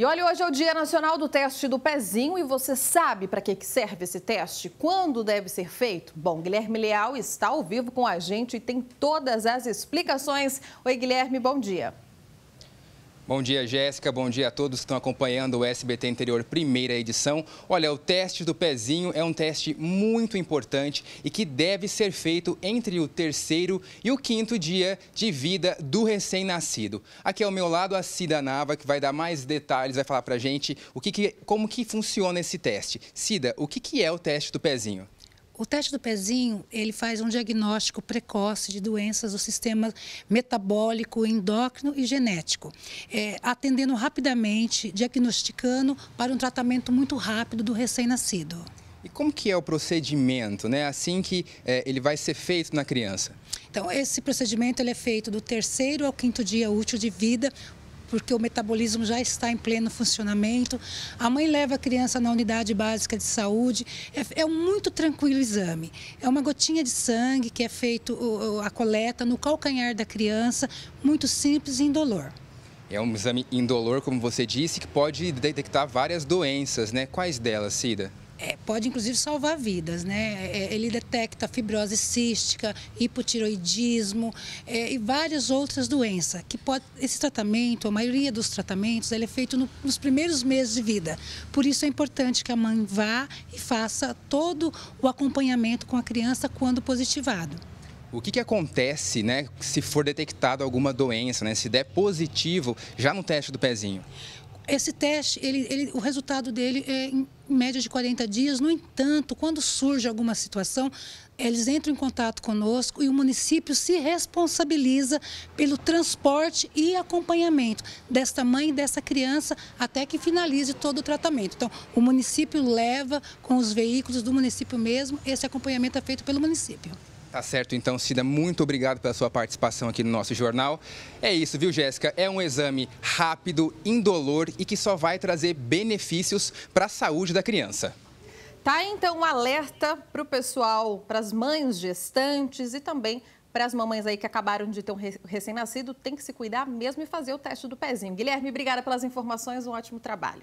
E olha, hoje é o Dia Nacional do Teste do Pezinho e você sabe para que serve esse teste? Quando deve ser feito? Bom, Guilherme Leal está ao vivo com a gente e tem todas as explicações. Oi, Guilherme, bom dia. Bom dia, Jéssica. Bom dia a todos que estão acompanhando o SBT Interior Primeira Edição. Olha, o teste do pezinho é um teste muito importante e que deve ser feito entre o terceiro e o quinto dia de vida do recém-nascido. Aqui ao meu lado a Cida Nava, que vai dar mais detalhes, vai falar pra gente o que, que como que funciona esse teste. Cida, o que, que é o teste do pezinho? O teste do pezinho, ele faz um diagnóstico precoce de doenças do sistema metabólico, endócrino e genético, é, atendendo rapidamente, diagnosticando para um tratamento muito rápido do recém-nascido. E como que é o procedimento, né? Assim que é, ele vai ser feito na criança? Então, esse procedimento ele é feito do terceiro ao quinto dia útil de vida porque o metabolismo já está em pleno funcionamento. A mãe leva a criança na unidade básica de saúde. É, é muito tranquilo exame. É uma gotinha de sangue que é feito a coleta no calcanhar da criança, muito simples e indolor. É um exame indolor, como você disse, que pode detectar várias doenças, né? Quais delas, Cida? é, pode inclusive salvar vidas, né? É, é, ele detecta fibrose cística, hipotiroidismo é, e várias outras doenças. Que pode, esse tratamento, a maioria dos tratamentos, ele é feito no, nos primeiros meses de vida. Por isso é importante que a mãe vá e faça todo o acompanhamento com a criança quando positivado. O que, que acontece, né, se for detectado alguma doença, né, se der positivo já no teste do pezinho? Esse teste, ele, ele, o resultado dele é em média de 40 dias. No entanto, quando surge alguma situação, eles entram em contato conosco e o município se responsabiliza pelo transporte e acompanhamento desta mãe e dessa criança até que finalize todo o tratamento. Então, o município leva com os veículos do município mesmo, esse acompanhamento é feito pelo município. Tá certo, então, Cida, muito obrigado pela sua participação aqui no nosso jornal. É isso, viu, Jéssica? É um exame rápido, indolor e que só vai trazer benefícios para a saúde da criança. Tá então um alerta para o pessoal, para as mães gestantes e também para as mamães aí que acabaram de ter um recém-nascido, tem que se cuidar mesmo e fazer o teste do pezinho. Guilherme, obrigada pelas informações, um ótimo trabalho.